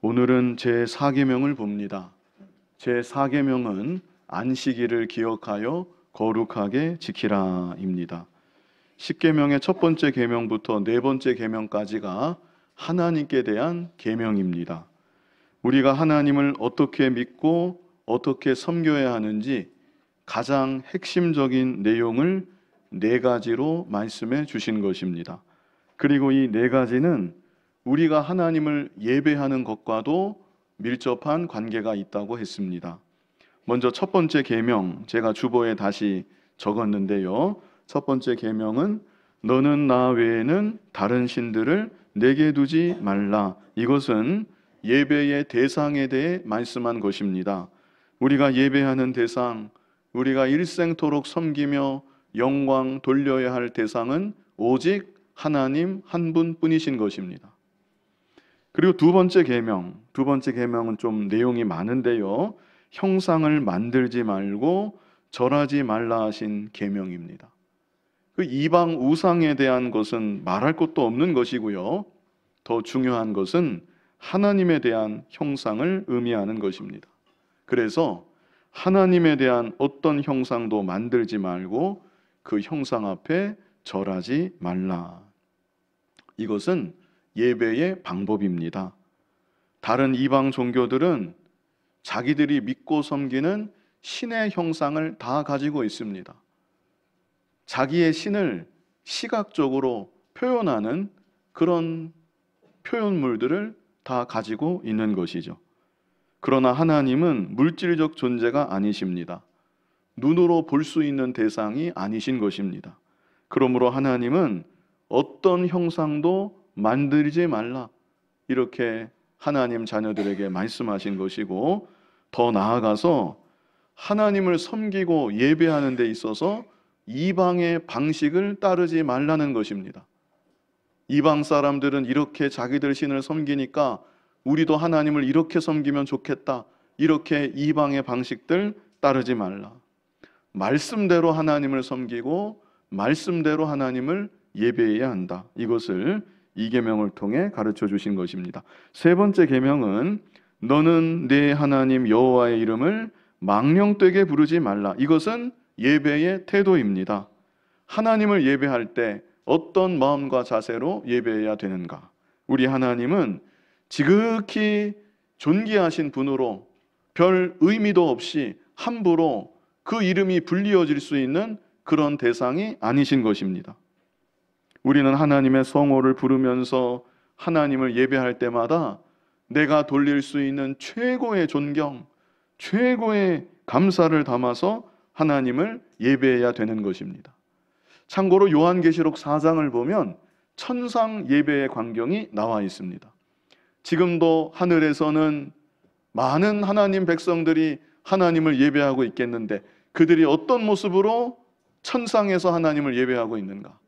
오늘은 제 4계명을 봅니다. 제 4계명은 안식일을 기억하여 거룩하게 지키라입니다. 10계명의 첫 번째 계명부터 네 번째 계명까지가 하나님께 대한 계명입니다. 우리가 하나님을 어떻게 믿고 어떻게 섬겨야 하는지 가장 핵심적인 내용을 네 가지로 말씀해 주신 것입니다. 그리고 이 네 가지는 우리가 하나님을 예배하는 것과도 밀접한 관계가 있다고 했습니다. 먼저 첫 번째 계명 제가 주보에 다시 적었는데요. 첫 번째 계명은 너는 나 외에는 다른 신들을 내게 두지 말라. 이것은 예배의 대상에 대해 말씀한 것입니다. 우리가 예배하는 대상, 우리가 일생토록 섬기며 영광 돌려야 할 대상은 오직 하나님 한 분뿐이신 것입니다. 그리고 두 번째 계명, 두 번째 계명은 좀 내용이 많은데요. 형상을 만들지 말고 절하지 말라 하신 계명입니다. 그 이방 우상에 대한 것은 말할 것도 없는 것이고요. 더 중요한 것은 하나님에 대한 형상을 의미하는 것입니다. 그래서 하나님에 대한 어떤 형상도 만들지 말고 그 형상 앞에 절하지 말라. 이것은 예배의 방법입니다. 다른 이방 종교들은 자기들이 믿고 섬기는 신의 형상을 다 가지고 있습니다. 자기의 신을 시각적으로 표현하는 그런 표현물들을 다 가지고 있는 것이죠. 그러나 하나님은 물질적 존재가 아니십니다. 눈으로 볼 수 있는 대상이 아니신 것입니다. 그러므로 하나님은 어떤 형상도 만들지 말라. 이렇게 하나님 자녀들에게 말씀하신 것이고 더 나아가서 하나님을 섬기고 예배하는 데 있어서 이방의 방식을 따르지 말라는 것입니다. 이방 사람들은 이렇게 자기들 신을 섬기니까 우리도 하나님을 이렇게 섬기면 좋겠다. 이렇게 이방의 방식들 따르지 말라. 말씀대로 하나님을 섬기고 말씀대로 하나님을 예배해야 한다. 이것을 이 계명을 통해 가르쳐 주신 것입니다. 세 번째 계명은 너는 네 하나님 여호와의 이름을 망령되게 부르지 말라. 이것은 예배의 태도입니다. 하나님을 예배할 때 어떤 마음과 자세로 예배해야 되는가? 우리 하나님은 지극히 존귀하신 분으로 별 의미도 없이 함부로 그 이름이 불리어질 수 있는 그런 대상이 아니신 것입니다. 우리는 하나님의 성호를 부르면서 하나님을 예배할 때마다 내가 돌릴 수 있는 최고의 존경, 최고의 감사를 담아서 하나님을 예배해야 되는 것입니다. 참고로 요한계시록 4장을 보면 천상 예배의 광경이 나와 있습니다. 지금도 하늘에서는 많은 하나님 백성들이 하나님을 예배하고 있겠는데 그들이 어떤 모습으로 천상에서 하나님을 예배하고 있는가?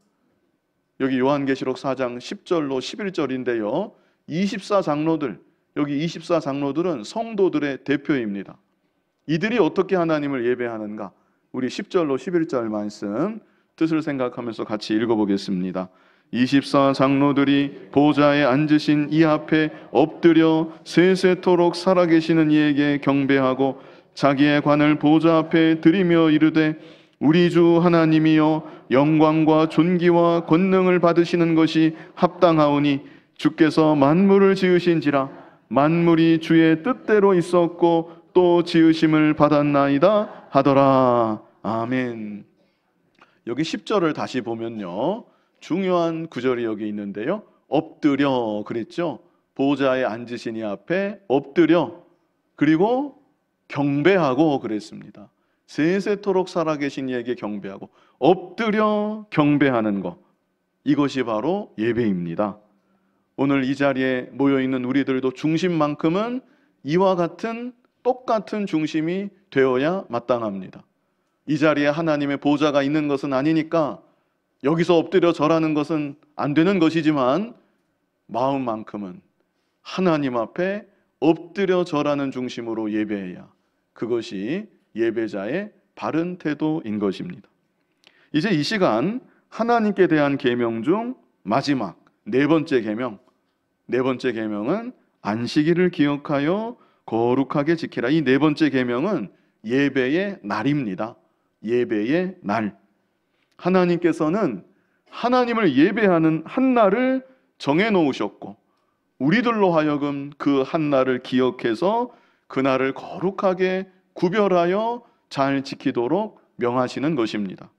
여기 요한계시록 4장 10절로 11절인데요. 24장로들, 여기 24장로들은 성도들의 대표입니다. 이들이 어떻게 하나님을 예배하는가? 우리 10절로 11절 말씀 뜻을 생각하면서 같이 읽어보겠습니다. 24장로들이 보좌에 앉으신 이 앞에 엎드려 세세토록 살아계시는 이에게 경배하고 자기의 관을 보좌 앞에 드리며 이르되 우리 주 하나님이여 영광과 존귀와 권능을 받으시는 것이 합당하오니 주께서 만물을 지으신지라 만물이 주의 뜻대로 있었고 또 지으심을 받았나이다 하더라. 아멘. 여기 10절을 다시 보면요. 중요한 구절이 여기 있는데요. 엎드려 그랬죠. 보좌에 앉으시니 앞에 엎드려 그리고 경배하고 그랬습니다. 세세토록 살아계신 이에게 경배하고 엎드려 경배하는 것. 이것이 바로 예배입니다. 오늘 이 자리에 모여 있는 우리들도 중심만큼은 이와 같은 똑같은 중심이 되어야 마땅합니다. 이 자리에 하나님의 보좌가 있는 것은 아니니까 여기서 엎드려 절하는 것은 안 되는 것이지만 마음만큼은 하나님 앞에 엎드려 절하는 중심으로 예배해야 그것이 예배자의 바른 태도인 것입니다. 이제 이 시간 하나님께 대한 계명 중 마지막 네 번째 계명. 네 번째 계명은 안식일을 기억하여 거룩하게 지키라. 이 네 번째 계명은 예배의 날입니다. 예배의 날. 하나님께서는 하나님을 예배하는 한 날을 정해 놓으셨고 우리들로 하여금 그 한 날을 기억해서 그 날을 거룩하게 구별하여 잘 지키도록 명하시는 것입니다.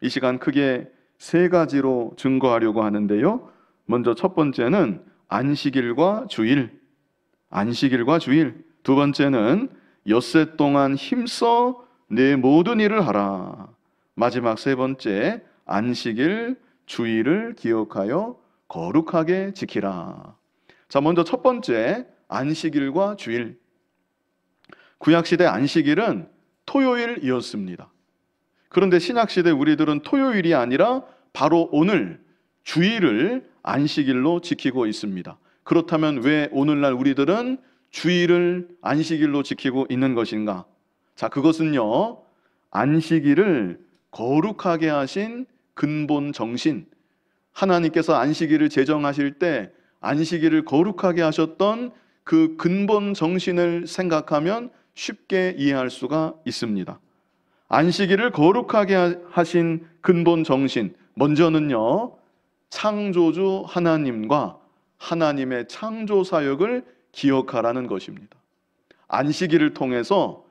이 시간 크게 세 가지로 증거하려고 하는데요. 먼저 첫 번째는 안식일과 주일. 안식일과 주일. 두 번째는 엿새 동안 힘써 내 모든 일을 하라. 마지막 세 번째, 안식일, 주일을 기억하여 거룩하게 지키라. 자, 먼저 첫 번째, 안식일과 주일. 구약시대 안식일은 토요일이었습니다. 그런데 신약시대 우리들은 토요일이 아니라 바로 오늘 주일을 안식일로 지키고 있습니다. 그렇다면 왜 오늘날 우리들은 주일을 안식일로 지키고 있는 것인가? 자, 그것은요, 안식일을 거룩하게 하신 근본 정신, 하나님께서 안식일을 제정하실 때 안식일을 거룩하게 하셨던 그 근본 정신을 생각하면 쉽게 이해할 수가 있습니다. 안식일을 거룩하게 하신 근본 정신. 먼저는요, 창조주 하나님과 하나님의 창조 사역을 기억하라는 것입니다. 안식일을 통해서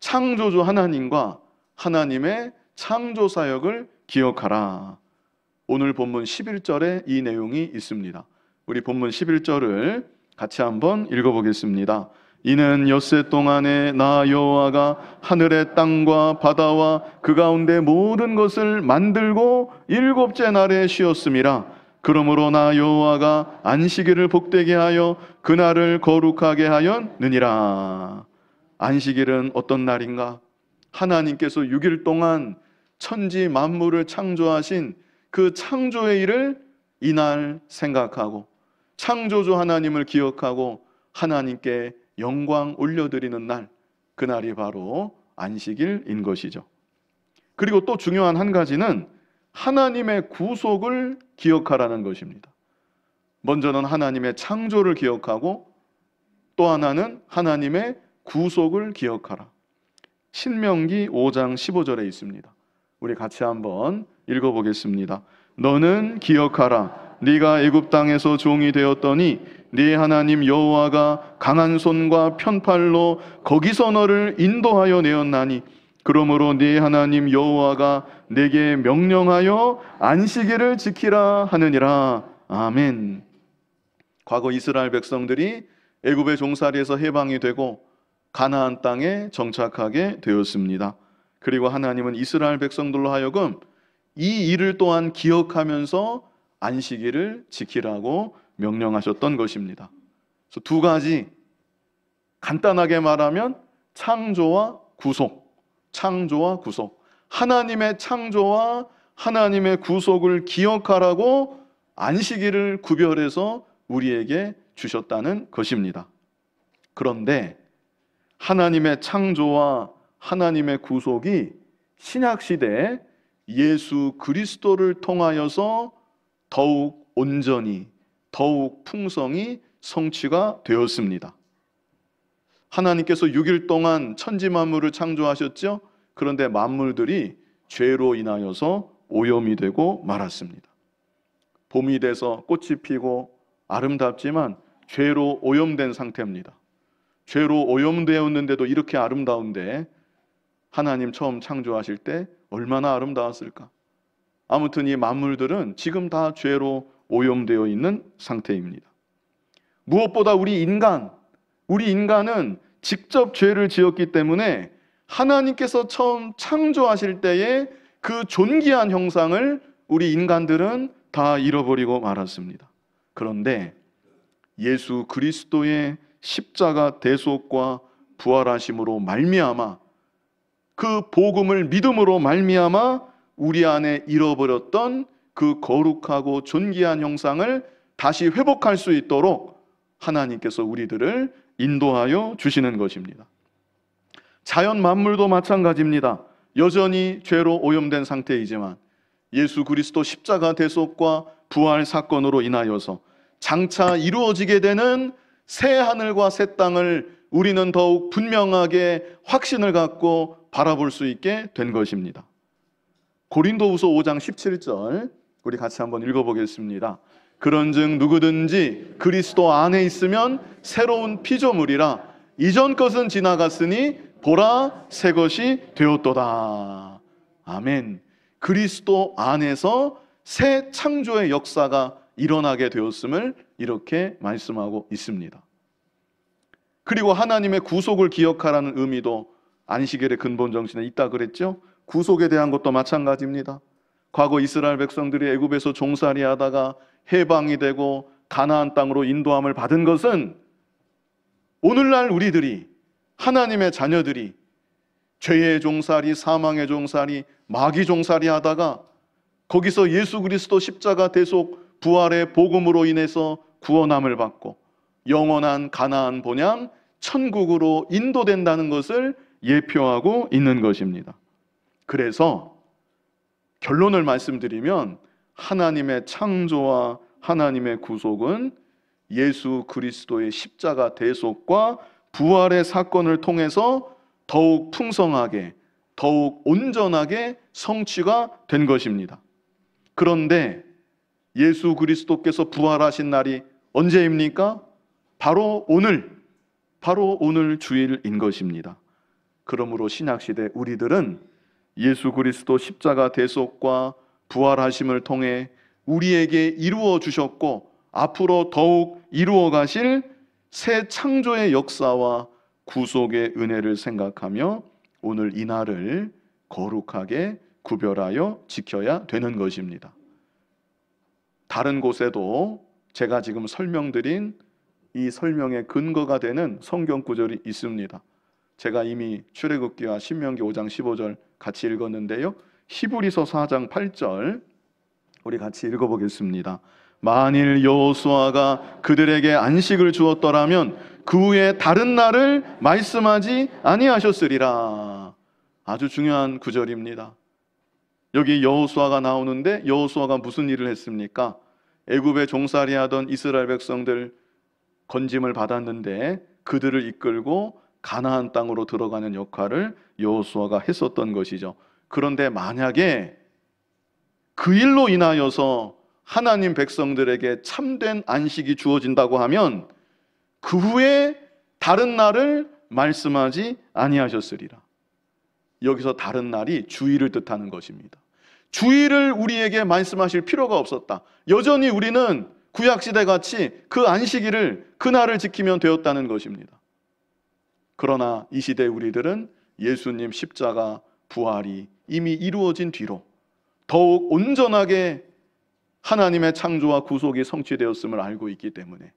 창조주 하나님과 하나님의 창조 사역을 기억하라. 오늘 본문 11절에 이 내용이 있습니다. 우리 본문 11절을 같이 한번 읽어보겠습니다. 이는 엿세 동안에 나 여호와가 하늘의 땅과 바다와 그 가운데 모든 것을 만들고 일곱째 날에 쉬었음이라 그러므로 나 여호와가 안식일을 복되게 하여 그날을 거룩하게 하였느니라 안식일은 어떤 날인가 하나님께서 6일 동안 천지 만물을 창조하신 그 창조의 일을 이날 생각하고 창조주 하나님을 기억하고 하나님께 영광 올려드리는 날, 그날이 바로 안식일인 것이죠. 그리고 또 중요한 한 가지는 하나님의 구속을 기억하라는 것입니다. 먼저는 하나님의 창조를 기억하고 또 하나는 하나님의 구속을 기억하라. 신명기 5장 15절에 있습니다. 우리 같이 한번 읽어보겠습니다. 너는 기억하라. 네가 애굽 땅에서 종이 되었더니 네 하나님 여호와가 강한 손과 편팔로 거기서 너를 인도하여 내었나니 그러므로 네 하나님 여호와가 내게 명령하여 안식일을 지키라 하느니라 아멘. 과거 이스라엘 백성들이 애굽의 종살이에서 해방이 되고 가나안 땅에 정착하게 되었습니다. 그리고 하나님은 이스라엘 백성들로 하여금 이 일을 또한 기억하면서 안식일을 지키라고 명령하셨던 것입니다. 그래서 두 가지 간단하게 말하면 창조와 구속, 창조와 구속. 하나님의 창조와 하나님의 구속을 기억하라고 안식일을 구별해서 우리에게 주셨다는 것입니다. 그런데 하나님의 창조와 하나님의 구속이 신약 시대에 예수 그리스도를 통하여서 더욱 온전히 더욱 풍성히 성취가 되었습니다. 하나님께서 6일 동안 천지 만물을 창조하셨죠. 그런데 만물들이 죄로 인하여서 오염이 되고 말았습니다. 봄이 돼서 꽃이 피고 아름답지만 죄로 오염된 상태입니다. 죄로 오염되었는데도 이렇게 아름다운데 하나님 처음 창조하실 때 얼마나 아름다웠을까? 아무튼 이 만물들은 지금 다 죄로 오염되어 있는 상태입니다. 무엇보다 우리 인간, 우리 인간은 직접 죄를 지었기 때문에 하나님께서 처음 창조하실 때의 그 존귀한 형상을 우리 인간들은 다 잃어버리고 말았습니다. 그런데 예수 그리스도의 십자가 대속과 부활하심으로 말미암아 그 복음을 믿음으로 말미암아 우리 안에 잃어버렸던 그 거룩하고 존귀한 형상을 다시 회복할 수 있도록 하나님께서 우리들을 인도하여 주시는 것입니다. 자연 만물도 마찬가지입니다. 여전히 죄로 오염된 상태이지만 예수 그리스도 십자가 대속과 부활 사건으로 인하여서 장차 이루어지게 되는 새 하늘과 새 땅을 우리는 더욱 분명하게 확신을 갖고 바라볼 수 있게 된 것입니다. 고린도후서 5장 17절 우리 같이 한번 읽어보겠습니다. 그런즉 누구든지 그리스도 안에 있으면 새로운 피조물이라 이전 것은 지나갔으니 보라 새 것이 되었도다. 아멘. 그리스도 안에서 새 창조의 역사가 일어나게 되었음을 이렇게 말씀하고 있습니다. 그리고 하나님의 구속을 기억하라는 의미도 안식일의 근본 정신에 있다 그랬죠? 구속에 대한 것도 마찬가지입니다. 과거 이스라엘 백성들이 애굽에서 종살이 하다가 해방이 되고 가나안 땅으로 인도함을 받은 것은 오늘날 우리들이 하나님의 자녀들이 죄의 종살이, 사망의 종살이, 마귀 종살이 하다가 거기서 예수 그리스도 십자가 대속 부활의 복음으로 인해서 구원함을 받고 영원한 가나안 본향 천국으로 인도된다는 것을 예표하고 있는 것입니다. 그래서 결론을 말씀드리면 하나님의 창조와 하나님의 구속은 예수 그리스도의 십자가 대속과 부활의 사건을 통해서 더욱 풍성하게, 더욱 온전하게 성취가 된 것입니다. 그런데 예수 그리스도께서 부활하신 날이 언제입니까? 바로 오늘, 바로 오늘 주일인 것입니다. 그러므로 신약시대 우리들은 예수 그리스도 십자가 대속과 부활하심을 통해 우리에게 이루어 주셨고 앞으로 더욱 이루어 가실 새 창조의 역사와 구속의 은혜를 생각하며 오늘 이 날을 거룩하게 구별하여 지켜야 되는 것입니다. 다른 곳에도 제가 지금 설명드린 이 설명의 근거가 되는 성경 구절이 있습니다. 제가 이미 출애굽기와 신명기 5장 15절 같이 읽었는데요. 히브리서 4장 8절 우리 같이 읽어보겠습니다. 만일 여호수아가 그들에게 안식을 주었더라면 그 후에 다른 날을 말씀하지 아니하셨으리라. 아주 중요한 구절입니다. 여기 여호수아가 나오는데 여호수아가 무슨 일을 했습니까? 애굽에 종살이하던 이스라엘 백성들 건짐을 받았는데 그들을 이끌고 가나안 땅으로 들어가는 역할을 여호수아가 했었던 것이죠. 그런데 만약에 그 일로 인하여서 하나님 백성들에게 참된 안식이 주어진다고 하면 그 후에 다른 날을 말씀하지 아니하셨으리라. 여기서 다른 날이 주일을 뜻하는 것입니다. 주일을 우리에게 말씀하실 필요가 없었다. 여전히 우리는 구약시대 같이 그 안식일을, 그날을 지키면 되었다는 것입니다. 그러나 이 시대 우리들은 예수님 십자가 부활이 이미 이루어진 뒤로 더욱 온전하게 하나님의 창조와 구속이 성취되었음을 알고 있기 때문에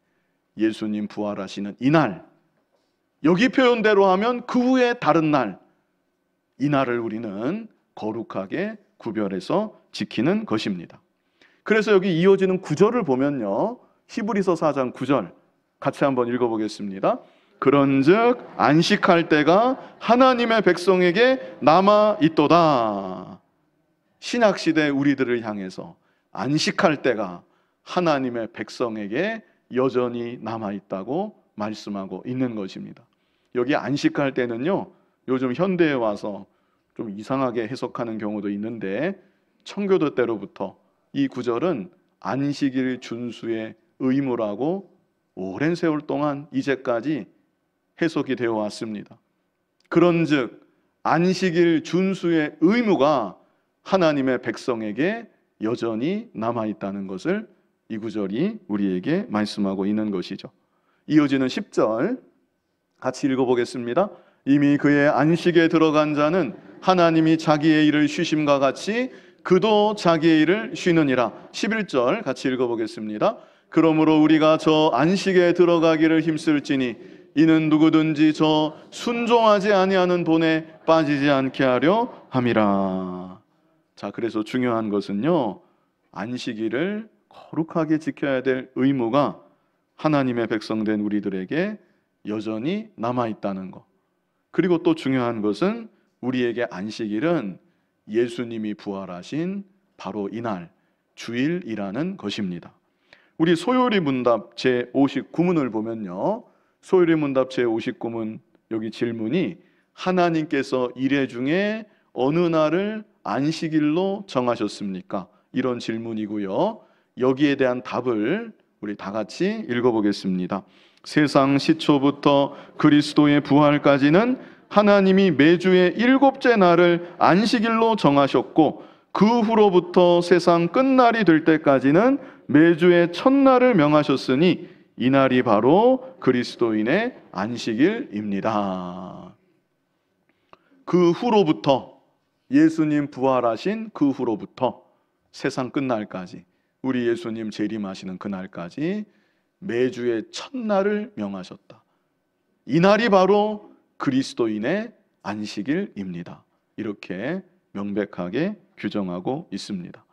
예수님 부활하시는 이날 여기 표현대로 하면 그 후에 다른 날 이날을 우리는 거룩하게 구별해서 지키는 것입니다. 그래서 여기 이어지는 구절을 보면요. 히브리서 4장 9절 같이 한번 읽어보겠습니다. 그런즉 안식할 때가 하나님의 백성에게 남아 있도다. 신약 시대 우리들을 향해서 안식할 때가 하나님의 백성에게 여전히 남아 있다고 말씀하고 있는 것입니다. 여기 안식할 때는요. 요즘 현대에 와서 좀 이상하게 해석하는 경우도 있는데 청교도 때로부터 이 구절은 안식일 준수의 의무라고 오랜 세월 동안 이제까지 해석이 되어 왔습니다. 그런즉 안식일 준수의 의무가 하나님의 백성에게 여전히 남아 있다는 것을 이 구절이 우리에게 말씀하고 있는 것이죠. 이어지는 10절 같이 읽어보겠습니다. 이미 그의 안식에 들어간 자는 하나님이 자기의 일을 쉬심과 같이 그도 자기의 일을 쉬느니라. 11절 같이 읽어보겠습니다. 그러므로 우리가 저 안식에 들어가기를 힘쓸지니 이는 누구든지 저 순종하지 아니하는 본에 빠지지 않게 하려 함이라. 자, 그래서 중요한 것은요. 안식일을 거룩하게 지켜야 될 의무가 하나님의 백성된 우리들에게 여전히 남아 있다는 것. 그리고 또 중요한 것은 우리에게 안식일은 예수님이 부활하신 바로 이날 주일이라는 것입니다. 우리 소요리 문답 제 59문을 보면요. 소율의 문답 제59문 여기 질문이 하나님께서 일해 중에 어느 날을 안식일로 정하셨습니까? 이런 질문이고요. 여기에 대한 답을 우리 다 같이 읽어보겠습니다. 세상 시초부터 그리스도의 부활까지는 하나님이 매주의 일곱째 날을 안식일로 정하셨고 그 후로부터 세상 끝날이 될 때까지는 매주의 첫날을 명하셨으니 이날이 바로 그리스도인의 안식일입니다. 그 후로부터 예수님 부활하신 그 후로부터 세상 끝날까지 우리 예수님 재림하시는 그날까지 매주의 첫날을 명하셨다. 이날이 바로 그리스도인의 안식일입니다. 이렇게 명백하게 규정하고 있습니다.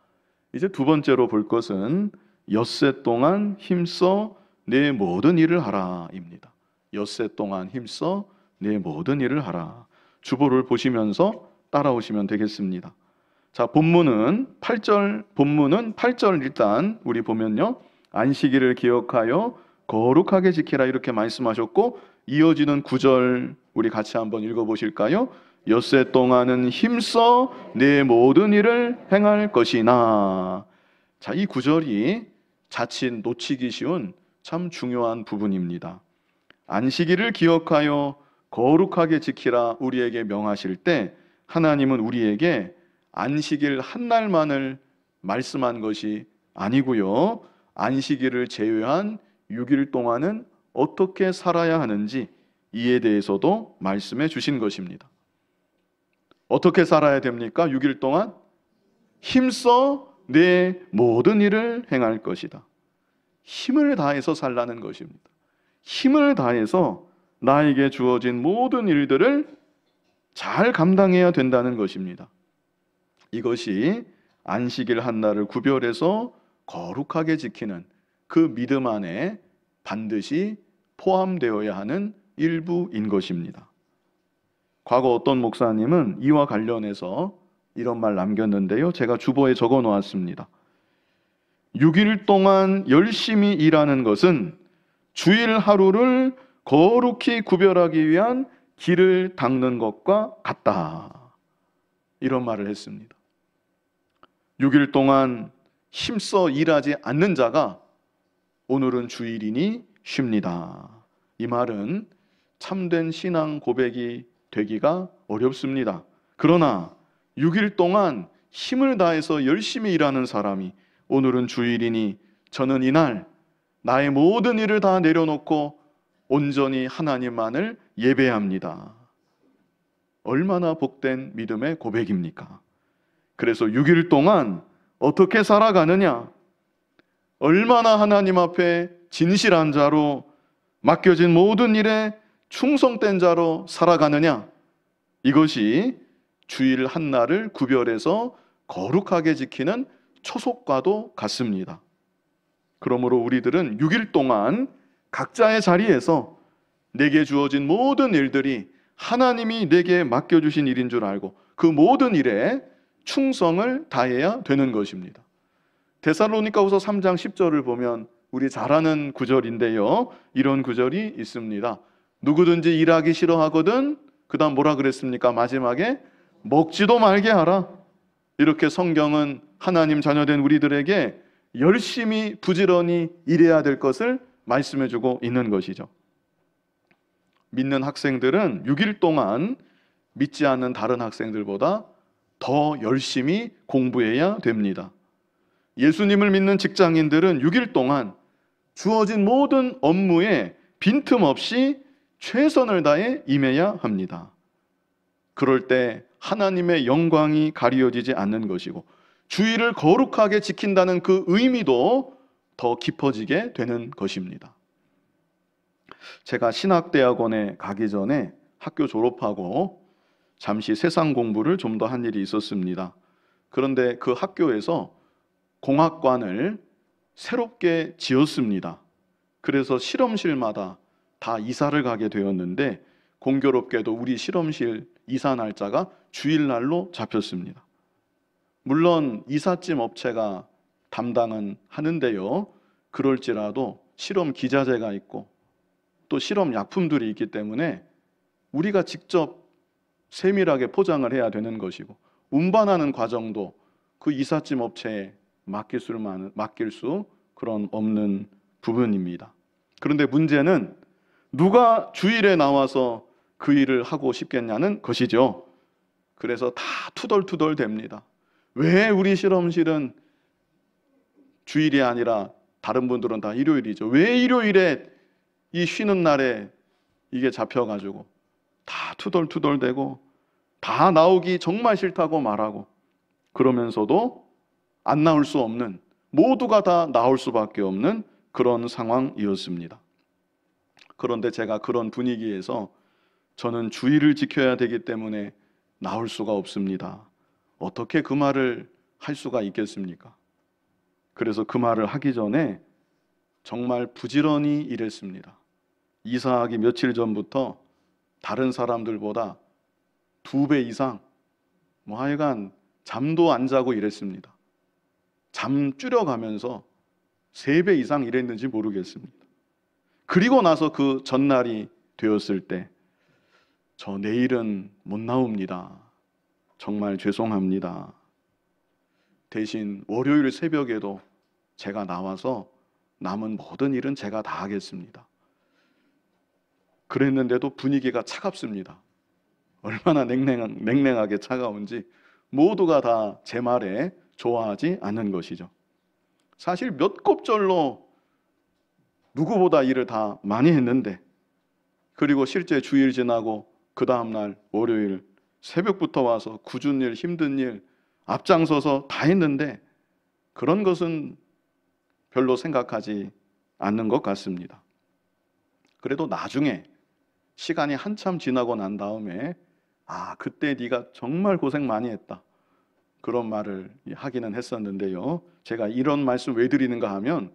이제 두 번째로 볼 것은 엿새 동안 힘써 내 모든 일을 하라입니다. 엿새 동안 힘써 내 모든 일을 하라. 주보를 보시면서 따라오시면 되겠습니다. 자, 본문은 8절 본문은 8절 일단 우리 보면요. 안식일을 기억하여 거룩하게 지키라 이렇게 말씀하셨고 이어지는 9절 우리 같이 한번 읽어 보실까요? 엿새 동안은 힘써 내 모든 일을 행할 것이나 자, 이 구절이 자칫 놓치기 쉬운 참 중요한 부분입니다. 안식일을 기억하여 거룩하게 지키라 우리에게 명하실 때 하나님은 우리에게 안식일 한 날만을 말씀한 것이 아니고요. 안식일을 제외한 6일 동안은 어떻게 살아야 하는지 이에 대해서도 말씀해 주신 것입니다. 어떻게 살아야 됩니까? 6일 동안 힘써 내 모든 일을 행할 것이다. 힘을 다해서 살라는 것입니다. 힘을 다해서 나에게 주어진 모든 일들을 잘 감당해야 된다는 것입니다. 이것이 안식일 한 날을 구별해서 거룩하게 지키는 그 믿음 안에 반드시 포함되어야 하는 일부인 것입니다. 과거 어떤 목사님은 이와 관련해서 이런 말 남겼는데요. 제가 주보에 적어 놓았습니다. 6일 동안 열심히 일하는 것은 주일 하루를 거룩히 구별하기 위한 길을 닦는 것과 같다. 이런 말을 했습니다. 6일 동안 힘써 일하지 않는 자가 오늘은 주일이니 쉽니다. 이 말은 참된 신앙 고백이 되기가 어렵습니다. 그러나 6일 동안 힘을 다해서 열심히 일하는 사람이 오늘은 주일이니 저는 이날 나의 모든 일을 다 내려놓고 온전히 하나님만을 예배합니다. 얼마나 복된 믿음의 고백입니까? 그래서 6일 동안 어떻게 살아가느냐? 얼마나 하나님 앞에 진실한 자로 맡겨진 모든 일에 충성된 자로 살아가느냐? 이것이 주일 한날을 구별해서 거룩하게 지키는 초속과도 같습니다. 그러므로 우리들은 6일 동안 각자의 자리에서 내게 주어진 모든 일들이 하나님이 내게 맡겨주신 일인 줄 알고 그 모든 일에 충성을 다해야 되는 것입니다. 데살로니가후서 3장 10절을 보면 우리 잘 아는 구절인데요. 이런 구절이 있습니다. 누구든지 일하기 싫어하거든 그다음 뭐라 그랬습니까? 마지막에 먹지도 말게 하라. 이렇게 성경은 하나님 자녀된 우리들에게 열심히 부지런히 일해야 될 것을 말씀해 주고 있는 것이죠. 믿는 학생들은 6일 동안 믿지 않는 다른 학생들보다 더 열심히 공부해야 됩니다. 예수님을 믿는 직장인들은 6일 동안 주어진 모든 업무에 빈틈없이 최선을 다해 임해야 합니다. 그럴 때 하나님의 영광이 가려지지 않는 것이고 주의를 거룩하게 지킨다는 그 의미도 더 깊어지게 되는 것입니다. 제가 신학대학원에 가기 전에 학교 졸업하고 잠시 세상 공부를 좀 더 한 일이 있었습니다. 그런데 그 학교에서 공학관을 새롭게 지었습니다. 그래서 실험실마다 다 이사를 가게 되었는데 공교롭게도 우리 실험실 이사 날짜가 주일날로 잡혔습니다. 물론 이삿짐 업체가 담당은 하는데요. 그럴지라도 실험 기자재가 있고 또 실험 약품들이 있기 때문에 우리가 직접 세밀하게 포장을 해야 되는 것이고 운반하는 과정도 그 이삿짐 업체에 맡길 수, 맡길 수 그런 없는 부분입니다. 그런데 문제는 누가 주일에 나와서 그 일을 하고 싶겠냐는 것이죠. 그래서 다 투덜투덜 됩니다. 왜 우리 실험실은 주일이 아니라 다른 분들은 다 일요일이죠. 왜 일요일에 이 쉬는 날에 이게 잡혀가지고 다 투덜투덜대고 다 나오기 정말 싫다고 말하고 그러면서도 안 나올 수 없는 모두가 다 나올 수밖에 없는 그런 상황이었습니다. 그런데 제가 그런 분위기에서 저는 주의를 지켜야 되기 때문에 나올 수가 없습니다. 어떻게 그 말을 할 수가 있겠습니까? 그래서 그 말을 하기 전에 정말 부지런히 일했습니다. 이사하기 며칠 전부터 다른 사람들보다 두 배 이상 뭐 하여간 잠도 안 자고 일했습니다. 잠 줄여가면서 세 배 이상 일했는지 모르겠습니다. 그리고 나서 그 전날이 되었을 때, 저 내일은 못 나옵니다. 정말 죄송합니다. 대신 월요일 새벽에도 제가 나와서 남은 모든 일은 제가 다 하겠습니다. 그랬는데도 분위기가 차갑습니다. 얼마나 냉랭한, 냉랭하게 차가운지 모두가 다 제 말에 좋아하지 않는 것이죠. 사실 몇 곱절로 누구보다 일을 다 많이 했는데 그리고 실제 주일 지나고 그 다음날 월요일 새벽부터 와서 굳은 일, 힘든 일 앞장서서 다 했는데 그런 것은 별로 생각하지 않는 것 같습니다. 그래도 나중에 시간이 한참 지나고 난 다음에 아, 그때 네가 정말 고생 많이 했다. 그런 말을 하기는 했었는데요. 제가 이런 말씀 왜 드리는가 하면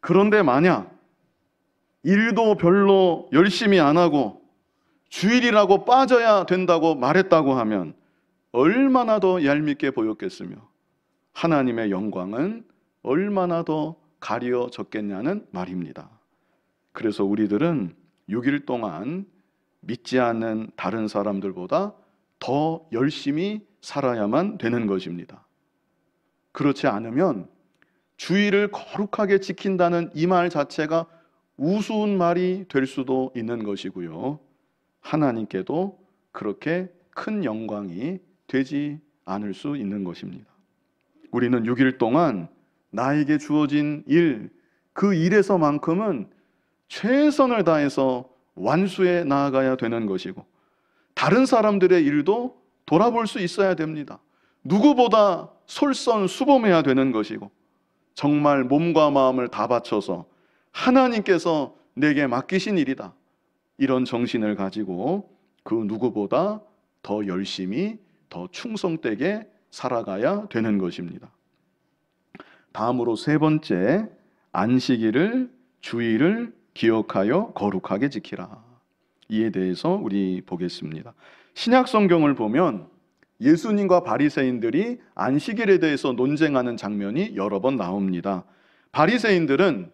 그런데 만약 일도 별로 열심히 안 하고 주일이라고 빠져야 된다고 말했다고 하면 얼마나 더 얄밉게 보였겠으며 하나님의 영광은 얼마나 더 가려졌겠냐는 말입니다. 그래서 우리들은 6일 동안 믿지 않는 다른 사람들보다 더 열심히 살아야만 되는 것입니다. 그렇지 않으면 주의를 거룩하게 지킨다는 이 말 자체가 우스운 말이 될 수도 있는 것이고요. 하나님께도 그렇게 큰 영광이 되지 않을 수 있는 것입니다. 우리는 6일 동안 나에게 주어진 일, 그 일에서만큼은 최선을 다해서 완수에 나아가야 되는 것이고, 다른 사람들의 일도 돌아볼 수 있어야 됩니다. 누구보다 솔선수범해야 되는 것이고, 정말 몸과 마음을 다 바쳐서 하나님께서 내게 맡기신 일이다. 이런 정신을 가지고 그 누구보다 더 열심히 더 충성되게 살아가야 되는 것입니다. 다음으로 세 번째 안식일을 주일을 기억하여 거룩하게 지키라. 이에 대해서 우리 보겠습니다. 신약 성경을 보면 예수님과 바리새인들이 안식일에 대해서 논쟁하는 장면이 여러 번 나옵니다. 바리새인들은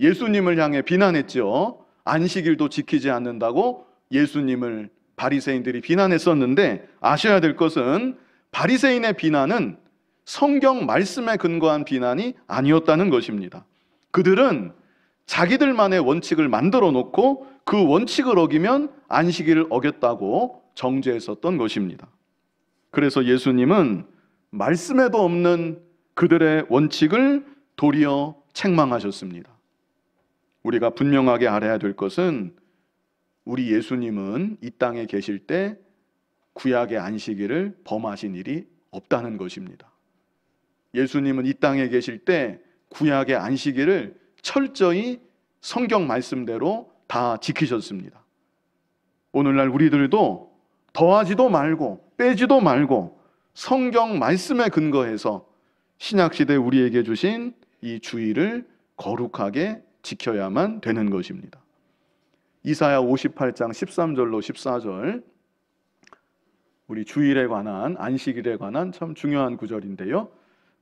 예수님을 향해 비난했죠. 안식일도 지키지 않는다고 예수님을 바리새인들이 비난했었는데 아셔야 될 것은 바리새인의 비난은 성경 말씀에 근거한 비난이 아니었다는 것입니다. 그들은 자기들만의 원칙을 만들어 놓고 그 원칙을 어기면 안식일을 어겼다고 정죄했었던 것입니다. 그래서 예수님은 말씀에도 없는 그들의 원칙을 도리어 책망하셨습니다. 우리가 분명하게 알아야 될 것은 우리 예수님은 이 땅에 계실 때 구약의 안식일을 범하신 일이 없다는 것입니다. 예수님은 이 땅에 계실 때 구약의 안식일을 철저히 성경 말씀대로 다 지키셨습니다. 오늘날 우리들도 더하지도 말고 빼지도 말고 성경 말씀에 근거해서 신약시대 우리에게 주신 이 주의를 거룩하게 지켜야만 되는 것입니다. 이사야 58장 13절로 14절 우리 주일에 관한 안식일에 관한 참 중요한 구절인데요.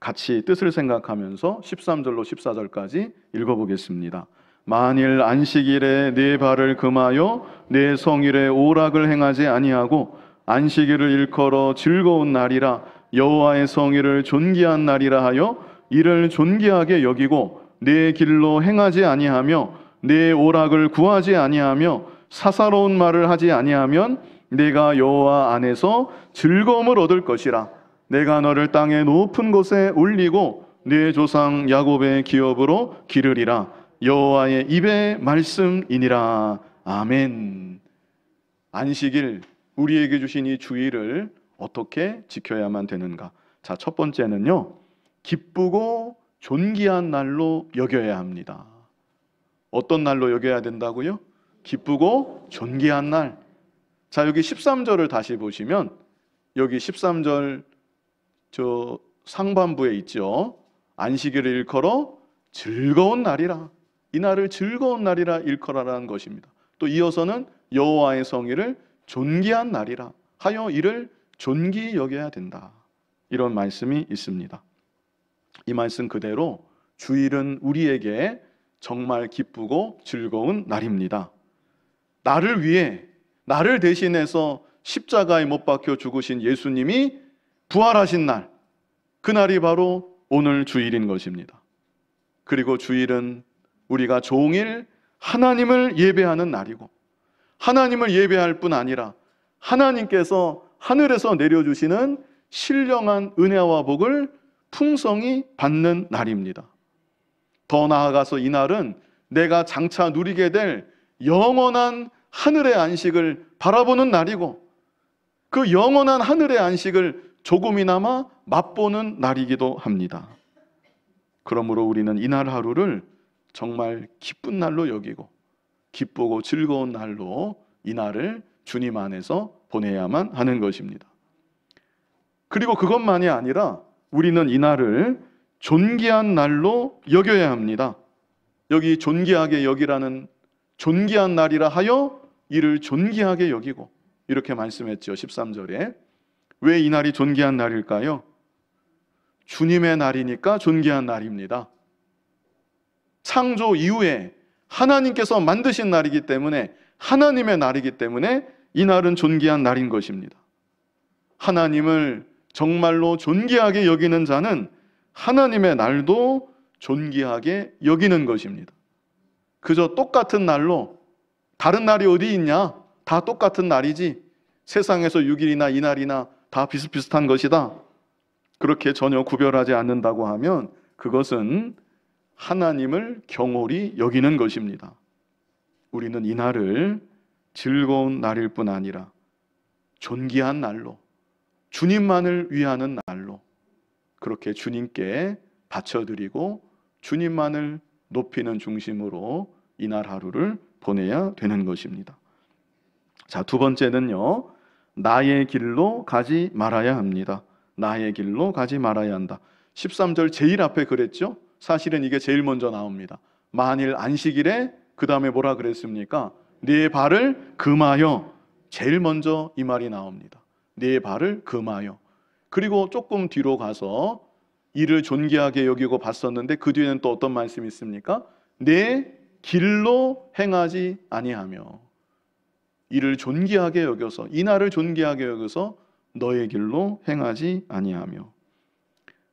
같이 뜻을 생각하면서 13절로 14절까지 읽어보겠습니다. 만일 안식일에 네 발을 금하여 네 성일에 오락을 행하지 아니하고 안식일을 일컬어 즐거운 날이라 여호와의 성일을 존귀한 날이라 하여 이를 존귀하게 여기고 내 길로 행하지 아니하며 내 오락을 구하지 아니하며 사사로운 말을 하지 아니하면 내가 여호와 안에서 즐거움을 얻을 것이라 내가 너를 땅의 높은 곳에 올리고 내 조상 야곱의 기업으로 기르리라 여호와의 입의 말씀이니라 아멘 안식일 우리에게 주신 이 주의를 어떻게 지켜야만 되는가 자 첫 번째는요 기쁘고 존귀한 날로 여겨야 합니다. 어떤 날로 여겨야 된다고요? 기쁘고 존귀한 날. 자, 여기 13절을 다시 보시면 여기 13절 저 상반부에 있죠. 안식일을 일컬어 즐거운 날이라. 이 날을 즐거운 날이라 일컬어라는 것입니다. 또 이어서는 여호와의 성의를 존귀한 날이라 하여 이를 존귀 여겨야 된다. 이런 말씀이 있습니다. 이 말씀 그대로 주일은 우리에게 정말 기쁘고 즐거운 날입니다. 나를 위해 나를 대신해서 십자가에 못 박혀 죽으신 예수님이 부활하신 날, 그날이 바로 오늘 주일인 것입니다. 그리고 주일은 우리가 종일 하나님을 예배하는 날이고, 하나님을 예배할 뿐 아니라 하나님께서 하늘에서 내려주시는 신령한 은혜와 복을 풍성히 받는 날입니다. 더 나아가서 이날은 내가 장차 누리게 될 영원한 하늘의 안식을 바라보는 날이고 그 영원한 하늘의 안식을 조금이나마 맛보는 날이기도 합니다. 그러므로 우리는 이날 하루를 정말 기쁜 날로 여기고 기쁘고 즐거운 날로 이날을 주님 안에서 보내야만 하는 것입니다. 그리고 그것만이 아니라 우리는 이날을 존귀한 날로 여겨야 합니다. 여기 존귀하게 여기라는 존귀한 날이라 하여 이를 존귀하게 여기고 이렇게 말씀했죠. 13절에. 왜 이 날이 존귀한 날일까요? 주님의 날이니까 존귀한 날입니다. 창조 이후에 하나님께서 만드신 날이기 때문에 하나님의 날이기 때문에 이 날은 존귀한 날인 것입니다. 하나님을 정말로 존귀하게 여기는 자는 하나님의 날도 존귀하게 여기는 것입니다. 그저 똑같은 날로 다른 날이 어디 있냐? 다 똑같은 날이지. 세상에서 6일이나 이날이나 다 비슷비슷한 것이다. 그렇게 전혀 구별하지 않는다고 하면 그것은 하나님을 경홀히 여기는 것입니다. 우리는 이날을 즐거운 날일 뿐 아니라 존귀한 날로 주님만을 위하는 날로 그렇게 주님께 바쳐드리고 주님만을 높이는 중심으로 이날 하루를 보내야 되는 것입니다. 자, 두 번째는요. 나의 길로 가지 말아야 합니다. 나의 길로 가지 말아야 한다. 13절 제일 앞에 그랬죠? 사실은 이게 제일 먼저 나옵니다. 만일 안식일에 그 다음에 뭐라 그랬습니까? 네 발을 금하여 제일 먼저 이 말이 나옵니다. 내 네 발을 금하여 그리고 조금 뒤로 가서 이를 존귀하게 여기고 봤었는데 그 뒤에는 또 어떤 말씀이 있습니까? 내 길로 행하지 아니하며 이를 존귀하게 여겨서 이 날을 존귀하게 여겨서 너의 길로 행하지 아니하며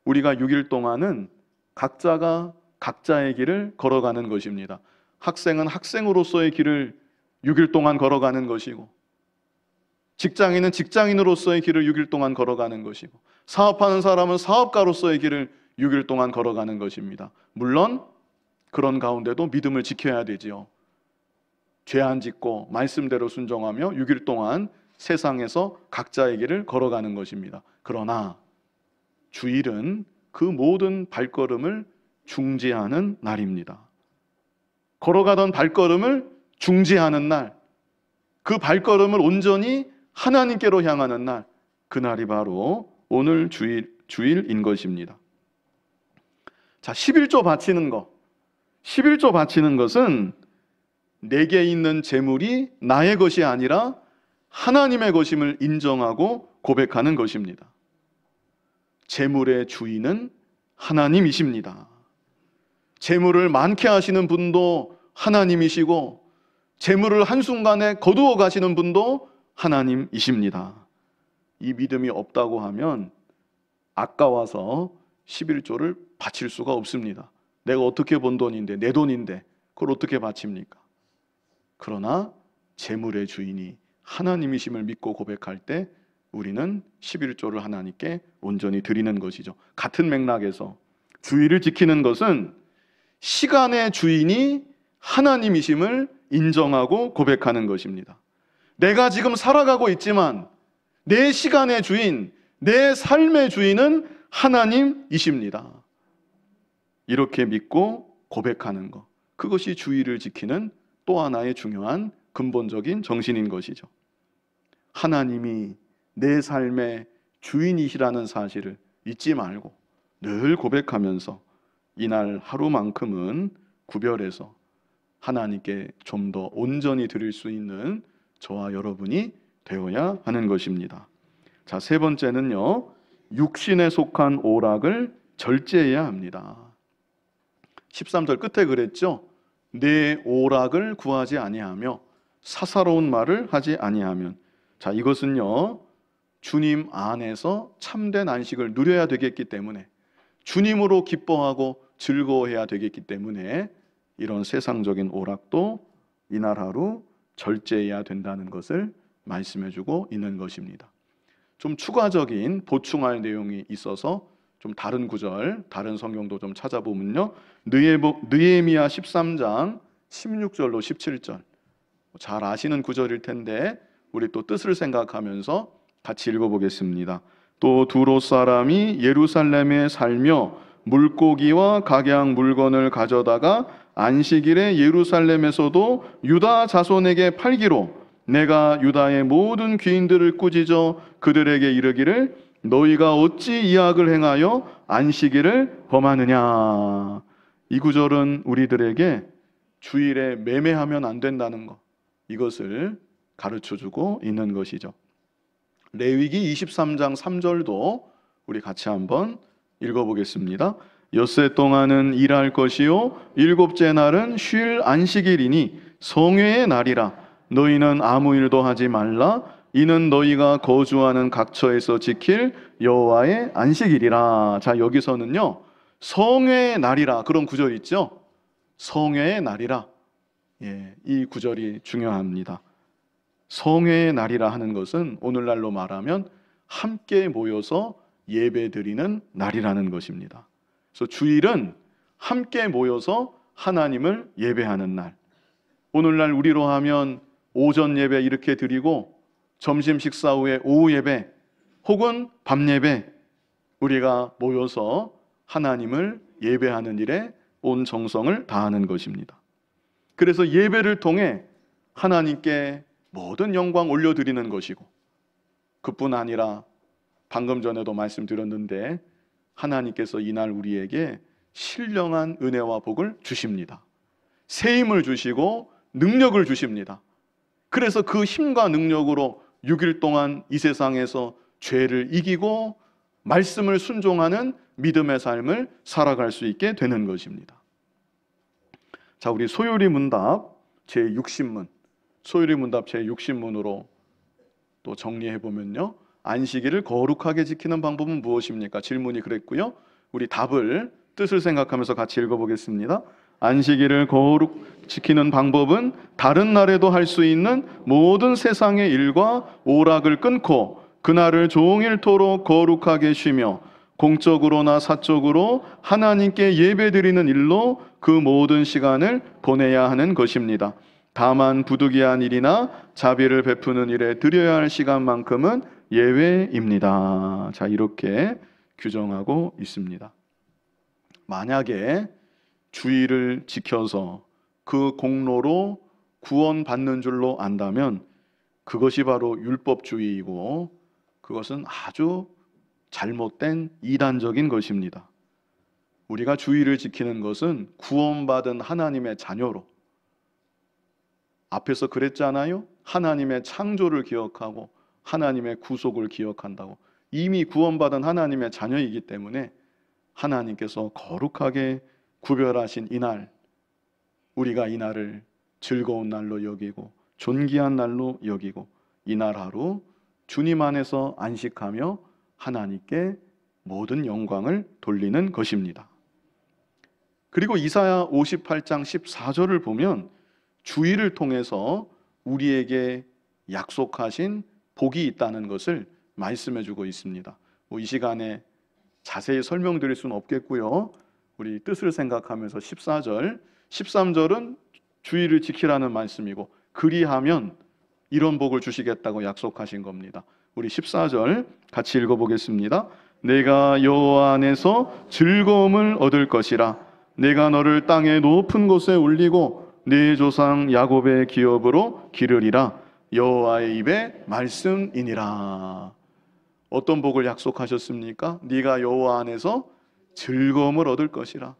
우리가 6일 동안은 각자가 각자의 길을 걸어가는 것입니다. 학생은 학생으로서의 길을 6일 동안 걸어가는 것이고 직장인은 직장인으로서의 길을 6일 동안 걸어가는 것이고 사업하는 사람은 사업가로서의 길을 6일 동안 걸어가는 것입니다. 물론 그런 가운데도 믿음을 지켜야 되지요. 죄 안 짓고 말씀대로 순종하며 6일 동안 세상에서 각자의 길을 걸어가는 것입니다. 그러나 주일은 그 모든 발걸음을 중지하는 날입니다. 걸어가던 발걸음을 중지하는 날, 그 발걸음을 온전히 하나님께로 향하는 날, 그날이 바로 오늘 주일, 주일인 것입니다. 자, 11조 바치는 것. 11조 바치는 것은 내게 있는 재물이 나의 것이 아니라 하나님의 것임을 인정하고 고백하는 것입니다. 재물의 주인은 하나님이십니다. 재물을 많게 하시는 분도 하나님이시고 재물을 한순간에 거두어 가시는 분도 하나님이십니다. 이 믿음이 없다고 하면 아까워서 11조를 바칠 수가 없습니다. 내가 어떻게 번 돈인데 내 돈인데 그걸 어떻게 바칩니까? 그러나 재물의 주인이 하나님이심을 믿고 고백할 때 우리는 11조를 하나님께 온전히 드리는 것이죠. 같은 맥락에서 주의를 지키는 것은 시간의 주인이 하나님이심을 인정하고 고백하는 것입니다. 내가 지금 살아가고 있지만 내 시간의 주인, 내 삶의 주인은 하나님이십니다. 이렇게 믿고 고백하는 것. 그것이 주의를 지키는 또 하나의 중요한 근본적인 정신인 것이죠. 하나님이 내 삶의 주인이시라는 사실을 잊지 말고 늘 고백하면서 이날 하루만큼은 구별해서 하나님께 좀 더 온전히 드릴 수 있는 저와 여러분이 되어야 하는 것입니다. 자, 세 번째는요. 육신에 속한 오락을 절제해야 합니다. 13절 끝에 그랬죠. 내 오락을 구하지 아니하며 사사로운 말을 하지 아니하면 자, 이것은요. 주님 안에서 참된 안식을 누려야 되겠기 때문에 주님으로 기뻐하고 즐거워해야 되겠기 때문에 이런 세상적인 오락도 이날 하루 절제해야 된다는 것을 말씀해주고 있는 것입니다. 좀 추가적인 보충할 내용이 있어서 좀 다른 구절, 다른 성경도 좀 찾아보면요. 느헤미야 13장 16절로 17절. 잘 아시는 구절일 텐데 우리 또 뜻을 생각하면서 같이 읽어 보겠습니다. 또 두로 사람이 예루살렘에 살며 물고기와 각양 물건을 가져다가 안식일에 예루살렘에서도 유다 자손에게 팔기로 내가 유다의 모든 귀인들을 꾸짖어 그들에게 이르기를 너희가 어찌 이 악을 행하여 안식일을 범하느냐. 이 구절은 우리들에게 주일에 매매하면 안 된다는 것 이것을 가르쳐 주고 있는 것이죠. 레위기 23장 3절도 우리 같이 한번 읽어보겠습니다. 엿새 동안은 일할 것이요 일곱째 날은 쉴 안식일이니 성회의 날이라 너희는 아무 일도 하지 말라 이는 너희가 거주하는 각처에서 지킬 여호와의 안식일이라. 자, 여기서는요. 성회의 날이라 그런 구절 있죠? 성회의 날이라. 예, 이 구절이 중요합니다. 성회의 날이라 하는 것은 오늘날로 말하면 함께 모여서 예배드리는 날이라는 것입니다. 그래서 주일은 함께 모여서 하나님을 예배하는 날. 오늘날 우리로 하면 오전 예배 이렇게 드리고 점심 식사 후에 오후 예배 혹은 밤 예배 우리가 모여서 하나님을 예배하는 일에 온 정성을 다하는 것입니다. 그래서 예배를 통해 하나님께 모든 영광 올려드리는 것이고 그뿐 아니라 방금 전에도 말씀드렸는데 하나님께서 이날 우리에게 신령한 은혜와 복을 주십니다. 새 힘을 주시고 능력을 주십니다. 그래서 그 힘과 능력으로 6일 동안 이 세상에서 죄를 이기고 말씀을 순종하는 믿음의 삶을 살아갈 수 있게 되는 것입니다. 자, 우리 소요리 문답 제 60문. 소요리 문답 제 60문으로 또 정리해 보면요. 안식일을 거룩하게 지키는 방법은 무엇입니까? 질문이 그랬고요. 우리 답을 뜻을 생각하면서 같이 읽어보겠습니다. 안식일을 거룩 지키는 방법은 다른 날에도 할 수 있는 모든 세상의 일과 오락을 끊고 그날을 종일토록 거룩하게 쉬며 공적으로나 사적으로 하나님께 예배드리는 일로 그 모든 시간을 보내야 하는 것입니다. 다만 부득이한 일이나 자비를 베푸는 일에 드려야 할 시간만큼은 예외입니다. 자, 이렇게 규정하고 있습니다. 만약에 주의를 지켜서 그 공로로 구원받는 줄로 안다면 그것이 바로 율법주의이고 그것은 아주 잘못된 이단적인 것입니다. 우리가 주의를 지키는 것은 구원받은 하나님의 자녀로 앞에서 그랬잖아요. 하나님의 창조를 기억하고 하나님의 구속을 기억한다고 이미 구원받은 하나님의 자녀이기 때문에 하나님께서 거룩하게 구별하신 이날 우리가 이날을 즐거운 날로 여기고 존귀한 날로 여기고 이날 하루 주님 안에서 안식하며 하나님께 모든 영광을 돌리는 것입니다. 그리고 이사야 58장 14절을 보면 주의를 통해서 우리에게 약속하신 복이 있다는 것을 말씀해 주고 있습니다. 뭐이 시간에 자세히 설명드릴 수는 없겠고요. 우리 뜻을 생각하면서 14절, 13절은 주의를 지키라는 말씀이고 그리하면 이런 복을 주시겠다고 약속하신 겁니다. 우리 14절 같이 읽어 보겠습니다. 내가 여호와 안에서 즐거움을 얻을 것이라 내가 너를 땅의 높은 곳에 올리고 네 조상 야곱의 기업으로 기르리라 여호와의 입에 말씀이니라. 어떤 복을 약속하셨습니까? 네가 여호와 안에서 즐거움을 얻을 것이라.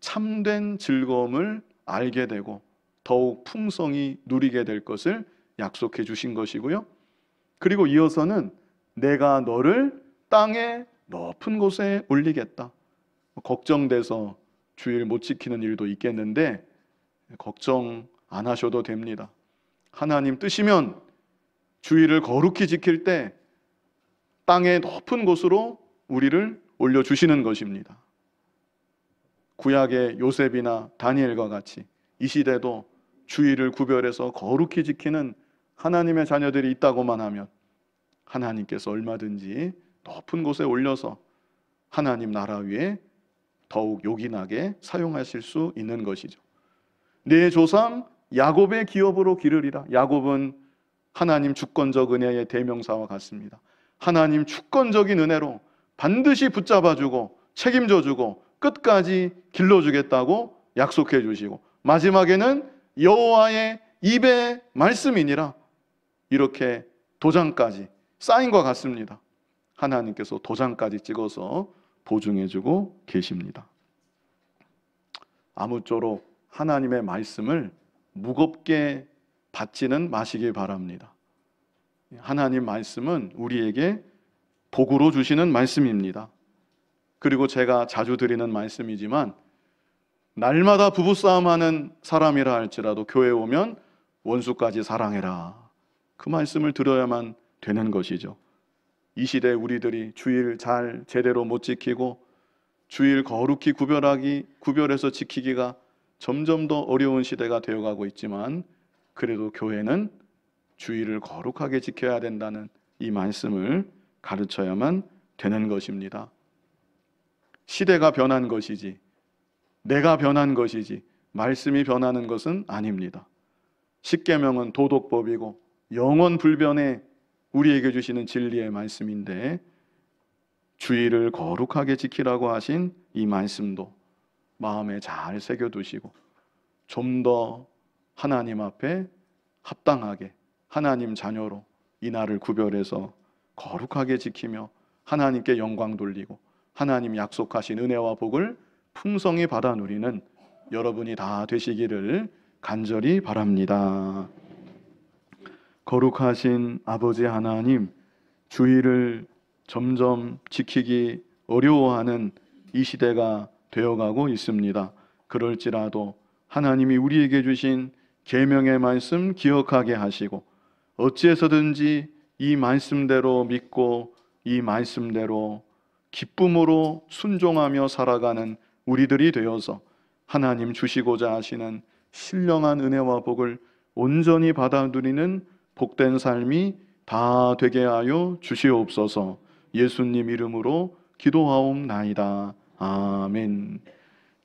참된 즐거움을 알게 되고 더욱 풍성히 누리게 될 것을 약속해 주신 것이고요. 그리고 이어서는 내가 너를 땅의 높은 곳에 올리겠다. 뭐 걱정돼서 주일 못 지키는 일도 있겠는데 걱정 안 하셔도 됩니다. 하나님 뜻이면 주의를 거룩히 지킬 때 땅의 높은 곳으로 우리를 올려주시는 것입니다. 구약의 요셉이나 다니엘과 같이 이 시대도 주의를 구별해서 거룩히 지키는 하나님의 자녀들이 있다고만 하면 하나님께서 얼마든지 높은 곳에 올려서 하나님 나라 위에 더욱 요긴하게 사용하실 수 있는 것이죠. 내 조상 야곱의 기업으로 기르리라. 야곱은 하나님 주권적 은혜의 대명사와 같습니다. 하나님 주권적인 은혜로 반드시 붙잡아주고 책임져주고 끝까지 길러주겠다고 약속해 주시고 마지막에는 여호와의 입의 말씀이니라 이렇게 도장까지 쌓인과 같습니다. 하나님께서 도장까지 찍어서 보증해주고 계십니다. 아무쪼록 하나님의 말씀을 무겁게 받지는 마시길 바랍니다. 하나님 말씀은 우리에게 복으로 주시는 말씀입니다. 그리고 제가 자주 드리는 말씀이지만 날마다 부부싸움하는 사람이라 할지라도 교회 오면 원수까지 사랑해라. 그 말씀을 들어야만 되는 것이죠. 이 시대 우리들이 주일 잘 제대로 못 지키고 주일 거룩히 구별하기 구별해서 지키기가 점점 더 어려운 시대가 되어가고 있지만 그래도 교회는 주의를 거룩하게 지켜야 된다는 이 말씀을 가르쳐야만 되는 것입니다. 시대가 변한 것이지 내가 변한 것이지 말씀이 변하는 것은 아닙니다. 십계명은 도덕법이고 영원 불변의 우리에게 주시는 진리의 말씀인데 주의를 거룩하게 지키라고 하신 이 말씀도 마음에 잘 새겨두시고 좀 더 하나님 앞에 합당하게 하나님 자녀로 이 날을 구별해서 거룩하게 지키며 하나님께 영광 돌리고 하나님 약속하신 은혜와 복을 풍성히 받아 누리는 여러분이 다 되시기를 간절히 바랍니다. 거룩하신 아버지 하나님, 주의를 점점 지키기 어려워하는 이 시대가 되어가고 있습니다. 그럴지라도 하나님이 우리에게 주신 계명의 말씀 기억하게 하시고 어찌해서든지 이 말씀대로 믿고 이 말씀대로 기쁨으로 순종하며 살아가는 우리들이 되어서 하나님 주시고자 하시는 신령한 은혜와 복을 온전히 받아들이는 복된 삶이 다 되게 하여 주시옵소서 예수님 이름으로 기도하옵나이다. 아멘.